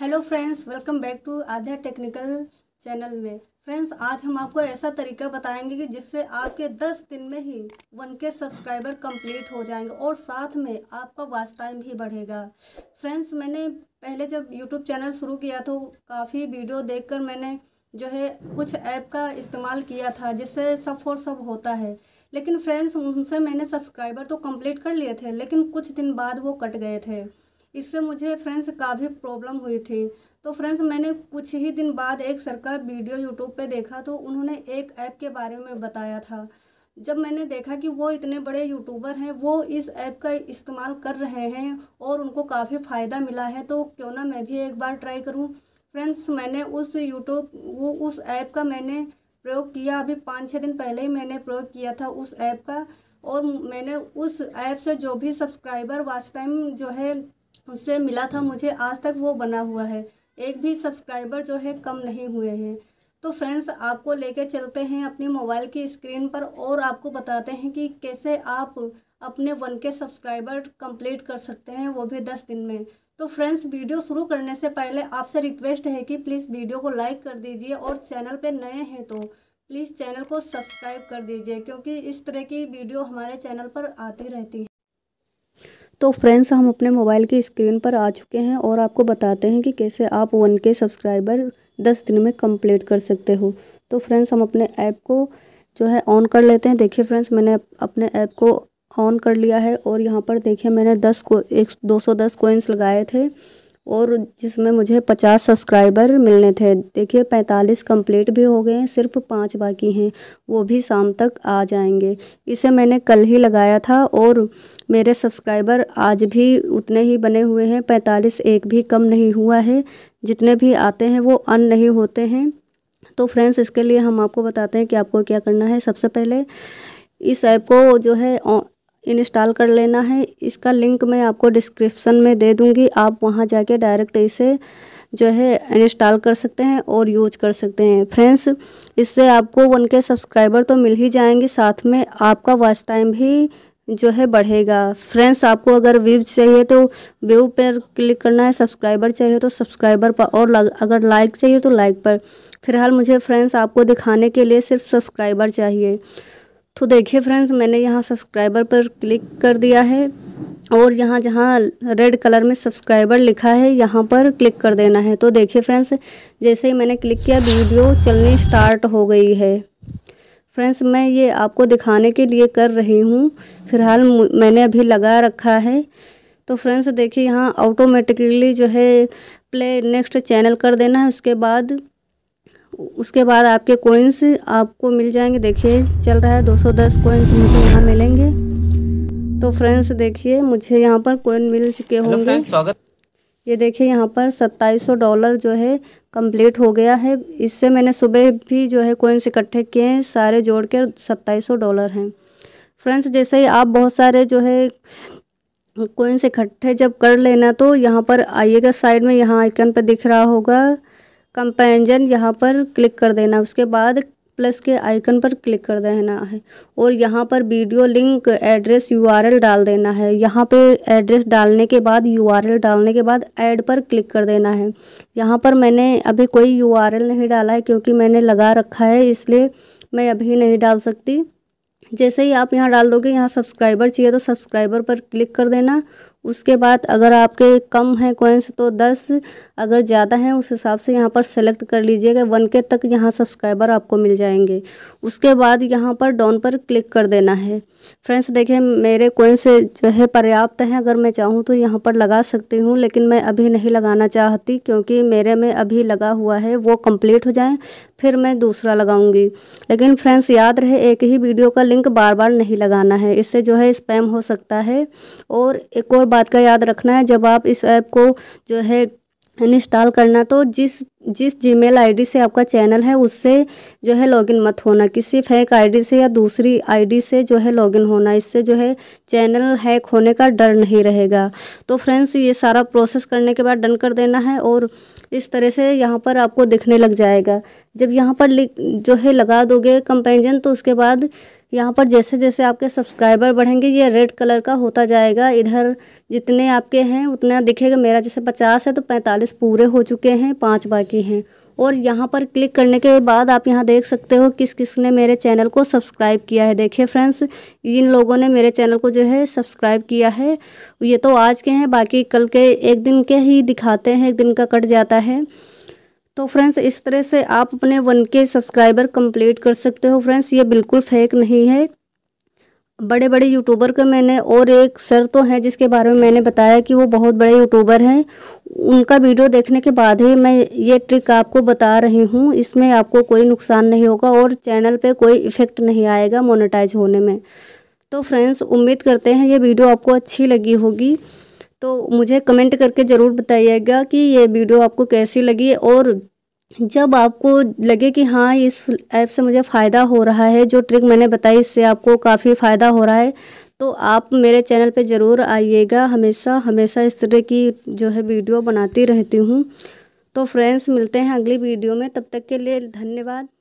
hello friends welcome back to Aadhya technical channel में friends आज हम आपको ऐसा तरीका बताएंगे कि जिससे आपके 10 दिन में ही वन के सब्सक्राइबर कंप्लीट हो जाएंगे और साथ में आपका वाच टाइम भी बढ़ेगा फ्रेंड्स मैंने पहले जब यूट्यूब चैनल शुरू किया तो काफ़ी वीडियो देखकर मैंने जो है कुछ ऐप का इस्तेमाल किया था जिससे सब फॉर सब होता है लेकिन फ्रेंड्स उनसे मैंने सब्सक्राइबर तो कंप्लीट कर लिए थे लेकिन कुछ दिन बाद वो कट गए थे इससे मुझे फ्रेंड्स काफ़ी प्रॉब्लम हुई थी तो फ्रेंड्स मैंने कुछ ही दिन बाद एक सर का वीडियो यूट्यूब पे देखा तो उन्होंने एक ऐप के बारे में बताया था जब मैंने देखा कि वो इतने बड़े यूट्यूबर हैं वो इस ऐप का इस्तेमाल कर रहे हैं और उनको काफ़ी फ़ायदा मिला है तो क्यों ना मैं भी एक बार ट्राई करूँ फ्रेंड्स मैंने उस यूट्यूब वो उस ऐप का मैंने प्रयोग किया अभी पाँच छः दिन पहले ही मैंने प्रयोग किया था उस ऐप का और मैंने उस ऐप से जो भी सब्सक्राइबर वास्ट टाइम जो है उससे मिला था मुझे आज तक वो बना हुआ है एक भी सब्सक्राइबर जो है कम नहीं हुए हैं तो फ्रेंड्स आपको लेके चलते हैं अपने मोबाइल की स्क्रीन पर और आपको बताते हैं कि कैसे आप अपने वन के सब्सक्राइबर कंप्लीट कर सकते हैं वो भी दस दिन में तो फ्रेंड्स वीडियो शुरू करने से पहले आपसे रिक्वेस्ट है कि प्लीज़ वीडियो को लाइक कर दीजिए और चैनल पर नए हैं तो प्लीज़ चैनल को सब्सक्राइब कर दीजिए क्योंकि इस तरह की वीडियो हमारे चैनल पर आती रहती है तो फ्रेंड्स हम अपने मोबाइल की स्क्रीन पर आ चुके हैं और आपको बताते हैं कि कैसे आप वन के सब्सक्राइबर दस दिन में कंप्लीट कर सकते हो तो फ्रेंड्स हम अपने ऐप को जो है ऑन कर लेते हैं देखिए फ्रेंड्स मैंने अपने ऐप को ऑन कर लिया है और यहाँ पर देखिए मैंने दस को एक दो सौ दस कोइंस लगाए थे और जिसमें मुझे पचास सब्सक्राइबर मिलने थे देखिए पैंतालीस कंप्लीट भी हो गए हैं सिर्फ पाँच बाकी हैं वो भी शाम तक आ जाएंगे इसे मैंने कल ही लगाया था और मेरे सब्सक्राइबर आज भी उतने ही बने हुए हैं पैंतालीस एक भी कम नहीं हुआ है जितने भी आते हैं वो अन नहीं होते हैं तो फ्रेंड्स इसके लिए हम आपको बताते हैं कि आपको क्या करना है सबसे पहले इस ऐप को जो है इंस्टॉल कर लेना है इसका लिंक मैं आपको डिस्क्रिप्शन में दे दूँगी आप वहाँ जाके डायरेक्ट इसे जो है इंस्टॉल कर सकते हैं और यूज कर सकते हैं फ्रेंड्स इससे आपको वन के सब्सक्राइबर तो मिल ही जाएंगे साथ में आपका वॉच टाइम भी जो है बढ़ेगा फ्रेंड्स आपको अगर व्यू चाहिए तो व्यू पर क्लिक करना है सब्सक्राइबर चाहिए तो सब्सक्राइबर पर और अगर लाइक चाहिए तो लाइक पर फिलहाल मुझे फ्रेंड्स आपको दिखाने के लिए सिर्फ सब्सक्राइबर चाहिए तो देखिए फ्रेंड्स मैंने यहाँ सब्सक्राइबर पर क्लिक कर दिया है और यहाँ जहाँ रेड कलर में सब्सक्राइबर लिखा है यहाँ पर क्लिक कर देना है तो देखिए फ्रेंड्स जैसे ही मैंने क्लिक किया वीडियो चलनी स्टार्ट हो गई है फ्रेंड्स मैं ये आपको दिखाने के लिए कर रही हूँ फ़िलहाल मैंने अभी लगा रखा है तो फ्रेंड्स देखिए यहाँ ऑटोमेटिकली जो है प्ले नेक्स्ट चैनल कर देना है उसके बाद उसके बाद आपके कोइंस आपको मिल जाएंगे देखिए चल रहा है 210 कोइंस मुझे यहाँ मिलेंगे तो फ्रेंड्स देखिए मुझे यहाँ पर कोइन मिल चुके होंगे ये देखिए यहाँ पर 2700 डॉलर जो है कंप्लीट हो गया है इससे मैंने सुबह भी जो है कोइंस इकट्ठे किए हैं सारे जोड़ के सत्ताईस डॉलर हैं फ्रेंड्स जैसे ही आप बहुत सारे जो है कोइंस इकट्ठे जब कर लेना तो यहाँ पर आइएगा साइड में यहाँ आइकन पर दिख रहा होगा कंपेरिजन यहाँ पर क्लिक कर देना उसके बाद प्लस के आइकन पर क्लिक कर देना है और यहाँ पर वीडियो लिंक एड्रेस यूआरएल डाल देना है यहाँ पे एड्रेस डालने के बाद यूआरएल डालने के बाद ऐड पर क्लिक कर देना है यहाँ पर मैंने अभी कोई यूआरएल नहीं डाला है क्योंकि मैंने लगा रखा है इसलिए मैं अभी नहीं डाल सकती जैसे ही आप यहाँ डाल दोगे यहाँ सब्सक्राइबर चाहिए तो सब्सक्राइबर पर क्लिक कर देना उसके बाद अगर आपके कम हैं कोइंस तो दस अगर ज़्यादा हैं उस हिसाब से यहाँ पर सेलेक्ट कर लीजिएगा वन के तक यहाँ सब्सक्राइबर आपको मिल जाएंगे उसके बाद यहाँ पर डाउन पर क्लिक कर देना है फ्रेंड्स देखिए मेरे कोइंस जो है पर्याप्त हैं अगर मैं चाहूँ तो यहाँ पर लगा सकती हूँ लेकिन मैं अभी नहीं लगाना चाहती क्योंकि मेरे में अभी लगा हुआ है वो कम्प्लीट हो जाए फिर मैं दूसरा लगाऊंगी लेकिन फ्रेंड्स याद रहे एक ही वीडियो का लिंक बार बार नहीं लगाना है इससे जो है स्पैम हो सकता है और एक और बात का याद रखना है जब आप इस ऐप को जो है इंस्टॉल करना तो जिस जिस जीमेल आईडी से आपका चैनल है उससे जो है लॉगिन मत होना किसी फेक आईडी से या दूसरी आईडी से जो है लॉगिन होना इससे जो है चैनल हैक होने का डर नहीं रहेगा तो फ्रेंड्स ये सारा प्रोसेस करने के बाद डन कर देना है और इस तरह से यहाँ पर आपको दिखने लग जाएगा जब यहाँ पर जो है लगा दोगे कंपेरिजन तो उसके बाद यहाँ पर जैसे जैसे आपके सब्सक्राइबर बढ़ेंगे ये रेड कलर का होता जाएगा इधर जितने आपके हैं उतना दिखेगा मेरा जैसे पचास है तो पैंतालीस पूरे हो चुके हैं पाँच बाकी हैं और यहाँ पर क्लिक करने के बाद आप यहाँ देख सकते हो किस किस ने मेरे चैनल को सब्सक्राइब किया है देखिए फ्रेंड्स इन लोगों ने मेरे चैनल को जो है सब्सक्राइब किया है ये तो आज के हैं बाकी कल के एक दिन के ही दिखाते हैं एक दिन का कट जाता है तो फ्रेंड्स इस तरह से आप अपने वन के सब्सक्राइबर कंप्लीट कर सकते हो फ्रेंड्स ये बिल्कुल फेक नहीं है बड़े बड़े यूट्यूबर का मैंने और एक सर तो हैं जिसके बारे में मैंने बताया कि वो बहुत बड़े यूट्यूबर हैं उनका वीडियो देखने के बाद ही मैं ये ट्रिक आपको बता रही हूँ इसमें आपको कोई नुकसान नहीं होगा और चैनल पे कोई इफ़ेक्ट नहीं आएगा मोनेटाइज होने में तो फ्रेंड्स उम्मीद करते हैं ये वीडियो आपको अच्छी लगी होगी तो मुझे कमेंट करके ज़रूर बताइएगा कि ये वीडियो आपको कैसी लगी और जब आपको लगे कि हाँ इस ऐप से मुझे फ़ायदा हो रहा है जो ट्रिक मैंने बताई इससे आपको काफ़ी फ़ायदा हो रहा है तो आप मेरे चैनल पे ज़रूर आइएगा हमेशा हमेशा इस तरह की जो है वीडियो बनाती रहती हूँ तो फ्रेंड्स मिलते हैं अगली वीडियो में तब तक के लिए धन्यवाद